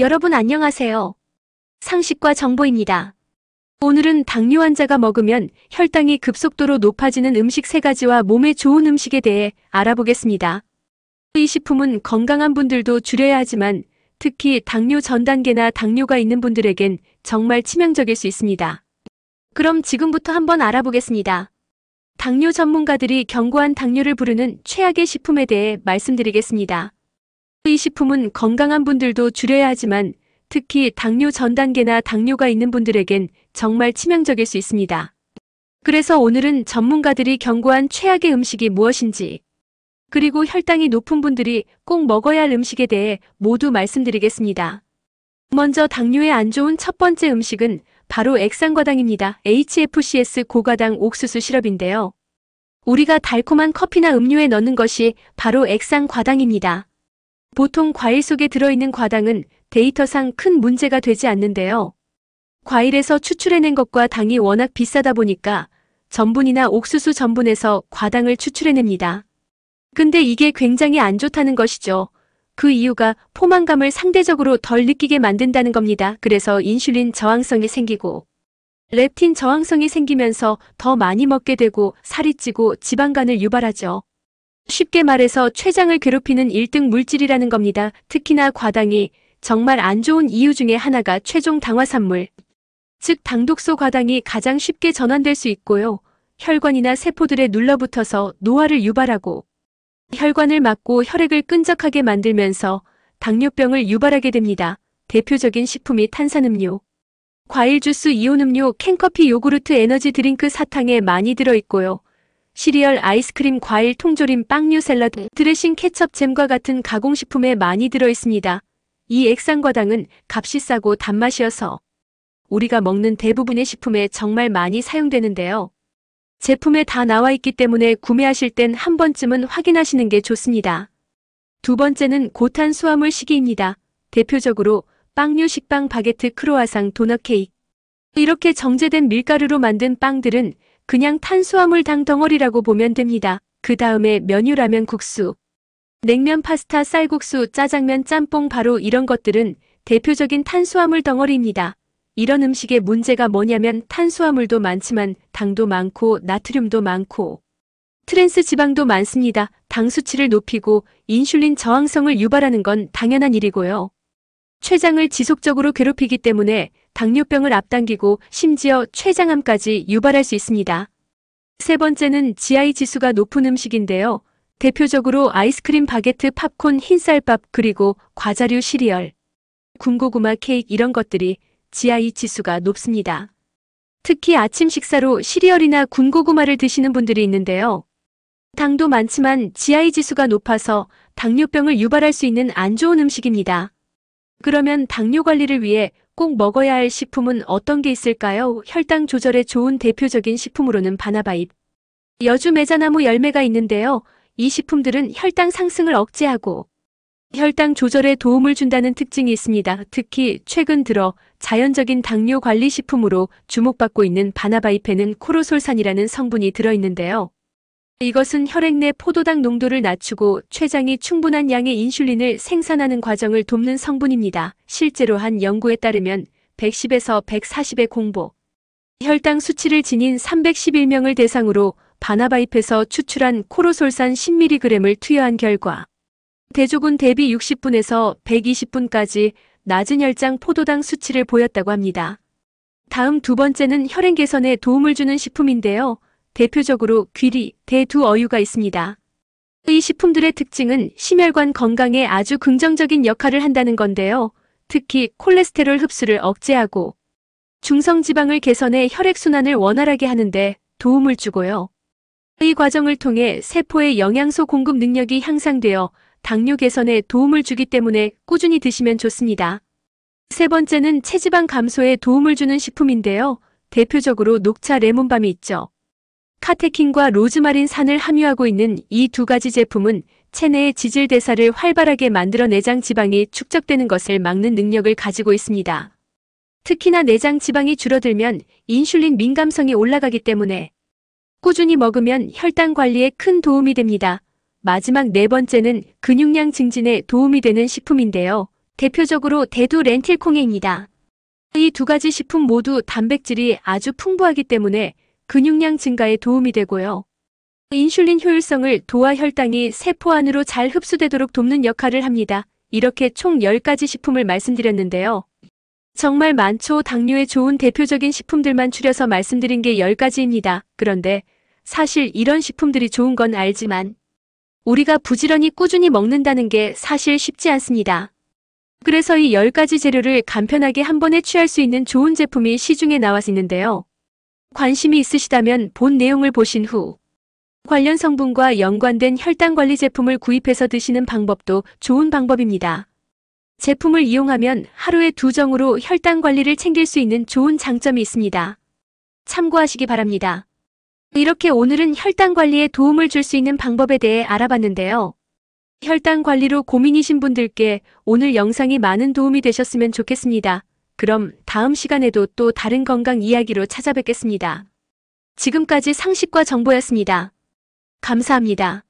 여러분 안녕하세요. 상식과 정보입니다. 오늘은 당뇨 환자가 먹으면 혈당이 급속도로 높아지는 음식 3가지와 몸에 좋은 음식에 대해 알아보겠습니다. 이 식품은 건강한 분들도 줄여야 하지만 특히 당뇨 전 단계나 당뇨가 있는 분들에겐 정말 치명적일 수 있습니다. 그럼 지금부터 한번 알아보겠습니다. 당뇨 전문가들이 경고한 당뇨를 부르는 최악의 식품에 대해 말씀드리겠습니다. 이 식품은 건강한 분들도 줄여야 하지만 특히 당뇨 전 단계나 당뇨가 있는 분들에겐 정말 치명적일 수 있습니다. 그래서 오늘은 전문가들이 경고한 최악의 음식이 무엇인지 그리고 혈당이 높은 분들이 꼭 먹어야 할 음식에 대해 모두 말씀드리겠습니다. 먼저 당뇨에 안 좋은 첫 번째 음식은 바로 액상과당입니다. HFCS 고과당 옥수수 시럽인데요. 우리가 달콤한 커피나 음료에 넣는 것이 바로 액상과당입니다. 보통 과일 속에 들어있는 과당은 데이터상 큰 문제가 되지 않는데요. 과일에서 추출해낸 것과 당이 워낙 비싸다 보니까 전분이나 옥수수 전분에서 과당을 추출해냅니다. 근데 이게 굉장히 안 좋다는 것이죠. 그 이유가 포만감을 상대적으로 덜 느끼게 만든다는 겁니다. 그래서 인슐린 저항성이 생기고 렙틴 저항성이 생기면서 더 많이 먹게 되고 살이 찌고 지방간을 유발하죠. 쉽게 말해서 췌장을 괴롭히는 1등 물질이라는 겁니다. 특히나 과당이 정말 안 좋은 이유 중에 하나가 최종 당화산물, 즉 당독소 과당이 가장 쉽게 전환될 수 있고요. 혈관이나 세포들에 눌러붙어서 노화를 유발하고 혈관을 막고 혈액을 끈적하게 만들면서 당뇨병을 유발하게 됩니다. 대표적인 식품이 탄산음료, 과일 주스, 이온음료, 캔커피, 요구르트, 에너지 드링크, 사탕에 많이 들어있고요. 시리얼, 아이스크림, 과일, 통조림, 빵류, 샐러드, 네. 드레싱, 케첩, 잼과 같은 가공식품에 많이 들어있습니다. 이 액상과당은 값이 싸고 단맛이어서 우리가 먹는 대부분의 식품에 정말 많이 사용되는데요. 제품에 다 나와 있기 때문에 구매하실 땐 한 번쯤은 확인하시는 게 좋습니다. 두 번째는 고탄수화물 시기입니다. 대표적으로 빵류 식빵 바게트 크로아상 도넛 케이크 이렇게 정제된 밀가루로 만든 빵들은 그냥 탄수화물 당 덩어리라고 보면 됩니다. 그 다음에 면유라면 국수, 냉면 파스타 쌀국수 짜장면 짬뽕 바로 이런 것들은 대표적인 탄수화물 덩어리입니다. 이런 음식의 문제가 뭐냐면 탄수화물도 많지만 당도 많고 나트륨도 많고 트랜스 지방도 많습니다. 당 수치를 높이고 인슐린 저항성을 유발하는 건 당연한 일이고요. 췌장을 지속적으로 괴롭히기 때문에 당뇨병을 앞당기고 심지어 췌장암까지 유발할 수 있습니다. 세 번째는 GI 지수가 높은 음식인데요. 대표적으로 아이스크림 바게트, 팝콘, 흰쌀밥, 그리고 과자류 시리얼, 군고구마 케이크 이런 것들이 GI 지수가 높습니다. 특히 아침 식사로 시리얼이나 군고구마를 드시는 분들이 있는데요. 당도 많지만 GI 지수가 높아서 당뇨병을 유발할 수 있는 안 좋은 음식입니다. 그러면 당뇨 관리를 위해 꼭 먹어야 할 식품은 어떤 게 있을까요? 혈당 조절에 좋은 대표적인 식품으로는 바나바잎, 여주 매자나무 열매가 있는데요. 이 식품들은 혈당 상승을 억제하고 혈당 조절에 도움을 준다는 특징이 있습니다. 특히 최근 들어 자연적인 당뇨 관리 식품으로 주목받고 있는 바나바잎에는 코로솔산이라는 성분이 들어있는데요. 이것은 혈액 내 포도당 농도를 낮추고 췌장이 충분한 양의 인슐린을 생산하는 과정을 돕는 성분입니다. 실제로 한 연구에 따르면 110에서 140의 공복, 혈당 수치를 지닌 311명을 대상으로 바나바잎에서 추출한 코로솔산 10mg을 투여한 결과 대조군 대비 60분에서 120분까지 낮은 혈장 포도당 수치를 보였다고 합니다. 다음 두 번째는 혈행 개선에 도움을 주는 식품인데요. 대표적으로 귀리, 대두어유가 있습니다. 이 식품들의 특징은 심혈관 건강에 아주 긍정적인 역할을 한다는 건데요. 특히 콜레스테롤 흡수를 억제하고 중성지방을 개선해 혈액순환을 원활하게 하는데 도움을 주고요. 이 과정을 통해 세포의 영양소 공급 능력이 향상되어 당뇨 개선에 도움을 주기 때문에 꾸준히 드시면 좋습니다. 세 번째는 체지방 감소에 도움을 주는 식품인데요. 대표적으로 녹차 레몬밤이 있죠. 카테킨과 로즈마린 산을 함유하고 있는 이 두 가지 제품은 체내의 지질 대사를 활발하게 만들어 내장 지방이 축적되는 것을 막는 능력을 가지고 있습니다. 특히나 내장 지방이 줄어들면 인슐린 민감성이 올라가기 때문에 꾸준히 먹으면 혈당 관리에 큰 도움이 됩니다. 마지막 네 번째는 근육량 증진에 도움이 되는 식품인데요. 대표적으로 대두 렌틸콩해입니다. 이 두 가지 식품 모두 단백질이 아주 풍부하기 때문에 근육량 증가에 도움이 되고요. 인슐린 효율성을 도와 혈당이 세포 안으로 잘 흡수되도록 돕는 역할을 합니다. 이렇게 총 10가지 식품을 말씀드렸는데요. 정말 많죠. 당뇨에 좋은 대표적인 식품들만 추려서 말씀드린 게 10가지입니다. 그런데 사실 이런 식품들이 좋은 건 알지만 우리가 부지런히 꾸준히 먹는다는 게 사실 쉽지 않습니다. 그래서 이 10가지 재료를 간편하게 한 번에 취할 수 있는 좋은 제품이 시중에 나와 있는데요. 관심이 있으시다면 본 내용을 보신 후 관련 성분과 연관된 혈당관리 제품을 구입해서 드시는 방법도 좋은 방법입니다. 제품을 이용하면 하루에 두 정으로 혈당관리를 챙길 수 있는 좋은 장점이 있습니다. 참고하시기 바랍니다. 이렇게 오늘은 혈당관리에 도움을 줄 수 있는 방법에 대해 알아봤는데요. 혈당 관리로 고민이신 분들께 오늘 영상이 많은 도움이 되셨으면 좋겠습니다. 그럼 다음 시간에도 또 다른 건강 이야기로 찾아뵙겠습니다. 지금까지 상식과 정보였습니다. 감사합니다.